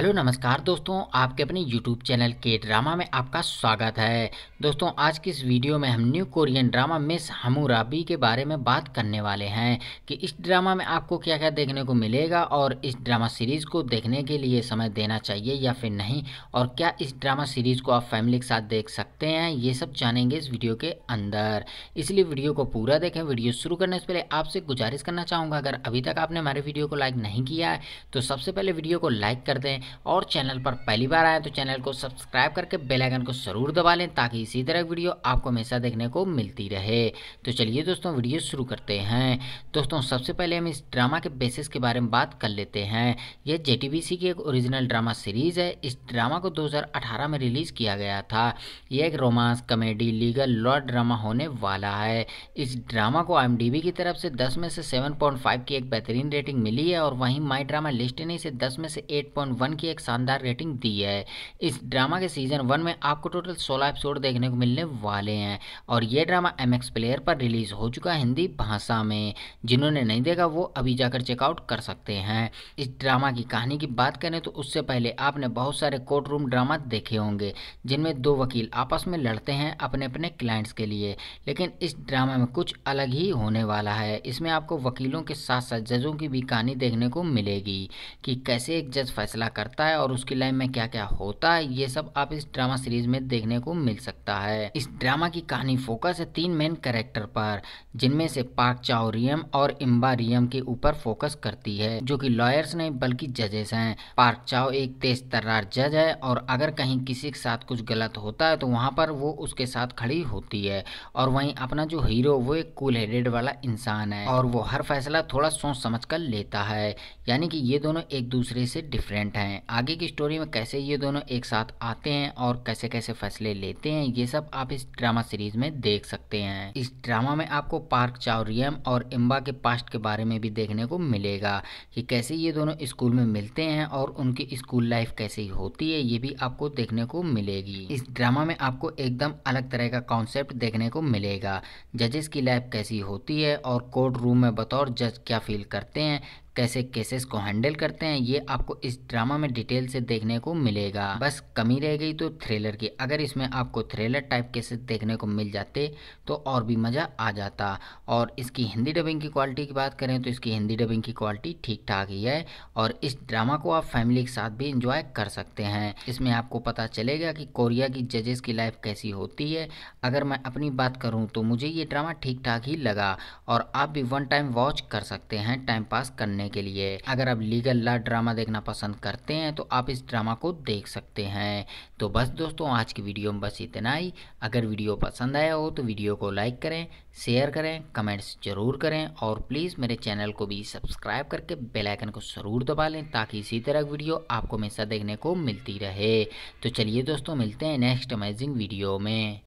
hello नमस्कार दोस्तों आपके अपने यूट्यूब चैनल के ड्रामा में आपका स्वागत है दोस्तों आज की इस वीडियो में हम new Korean drama Miss Hammurabi के बारे में बात करने वाले हैं कि इस ड्रामा में आपको क्या क्या देखने को मिलेगा और इस ड्रामा सीरीज़ को देखने के लिए समय देना चाहिए या फिर नहीं और क्या इस ड्रामा सीरीज़ को आप फैमिली के साथ देख सकते हैं ये सब जानेंगे इस वीडियो के अंदर इसलिए वीडियो को पूरा देखें वीडियो शुरू करने से पहले आपसे गुजारिश करना चाहूँगा अगर अभी तक आपने हमारे वीडियो को लाइक नहीं किया है तो सबसे पहले वीडियो को लाइक कर दें और चैनल पर पहली बार आए तो चैनल को सब्सक्राइब करके बेल आइकन को ज़रूर दबा लें ताकि इसी तरह वीडियो आपको हमेशा देखने को मिलती रहे तो चलिए दोस्तों वीडियो शुरू करते हैं दोस्तों सबसे पहले हम इस ड्रामा के बेसिस के बारे में बात कर लेते हैं यह जे की एक ओरिजिनल ड्रामा सीरीज़ है इस ड्रामा को 2018 में रिलीज़ किया गया था यह एक romance comedy legal law drama होने वाला है इस ड्रामा को आई की तरफ से दस में से सेवन की एक बेहतरीन रेटिंग मिली है और वहीं माई ड्रामा लिस्ट ने इसे दस में से एट वन की एक शानदार रेटिंग दी है इस ड्रामा के सीजन वन में आपको टोटल सोलह एपिसोड देखने को मिलने वाले हैं और ये ड्रामा एम प्लेयर पर रिलीज हो चुका है हिंदी भाषा में जिन्होंने नहीं देखा वो अभी जाकर चेकआउट कर सकते हैं इस ड्रामा की कहानी की बात करें तो उससे पहले आपने बहुत सारे कोर्ट रूम ड्रामा देखे होंगे जिनमें दो वकील आपस में लड़ते हैं अपने अपने क्लाइंट्स के लिए लेकिन इस ड्रामा में कुछ अलग ही होने वाला है इसमें आपको वकीलों के साथ साथ जजों की भी कहानी देखने को मिलेगी कि कैसे एक जज फैसला करता करता है और उसकी लाइफ में क्या क्या होता है ये सब आप इस ड्रामा सीरीज में देखने को मिल सकता है इस ड्रामा की कहानी फोकस है तीन मेन कैरेक्टर पर जिनमें से पाक रियम और इम्बा रियम के ऊपर फोकस करती है जो कि लॉयर्स नहीं बल्कि जजेस हैं पार्क चाओ एक तेज तर्रार जज है और अगर कहीं किसी के साथ कुछ गलत होता है तो वहाँ पर वो उसके साथ खड़ी होती है और वहीं अपना जो हीरो वो एक कूल हेडेड वाला इंसान है और वो हर फैसला थोड़ा सोच समझ कर लेता है यानी कि ये दोनों एक दूसरे से डिफरेंट हैं हैं आगे की स्टोरी में कैसे ये दोनों एक साथ आते हैं और कैसे कैसे फैसले लेते हैं ये सब आप इस ड्रामा सीरीज में देख सकते हैं इस ड्रामा में आपको पार्क चावरियम और इम्बा के पास्ट के बारे में भी देखने को मिलेगा कि कैसे ये दोनों स्कूल में मिलते हैं और उनकी स्कूल लाइफ कैसे होती है ये भी आपको देखने को मिलेगी इस ड्रामा में आपको एकदम अलग तरह का कॉन्सेप्ट देखने को मिलेगा जजेस की लाइफ कैसी होती है और कोर्ट रूम में बतौर जज क्या फील करते हैं कैसे केसेस को हैंडल करते हैं ये आपको इस ड्रामा में डिटेल से देखने को मिलेगा बस कमी रह गई तो थ्रिलर की अगर इसमें आपको थ्रिलर टाइप केसेस देखने को मिल जाते तो और भी मज़ा आ जाता और इसकी हिंदी डबिंग की क्वालिटी की बात करें तो इसकी हिंदी डबिंग की क्वालिटी ठीक ठाक ही है और इस ड्रामा को आप फैमिली के साथ भी इंजॉय कर सकते हैं इसमें आपको पता चलेगा कि कोरिया की जजेस की लाइफ कैसी होती है अगर मैं अपनी बात करूँ तो मुझे ये ड्रामा ठीक ठाक ही लगा और आप भी वन टाइम वॉच कर सकते हैं टाइम पास करने के लिए अगर आप लीगल ला ड्रामा देखना पसंद करते हैं तो आप इस ड्रामा को देख सकते हैं तो बस दोस्तों आज की वीडियो में बस इतना ही अगर वीडियो पसंद आया हो तो वीडियो को लाइक करें शेयर करें कमेंट्स ज़रूर करें और प्लीज़ मेरे चैनल को भी सब्सक्राइब करके बेल आइकन को ज़रूर दबा लें ताकि इसी तरह वीडियो आपको हमेशा देखने को मिलती रहे तो चलिए दोस्तों मिलते हैं नेक्स्ट अमेजिंग वीडियो में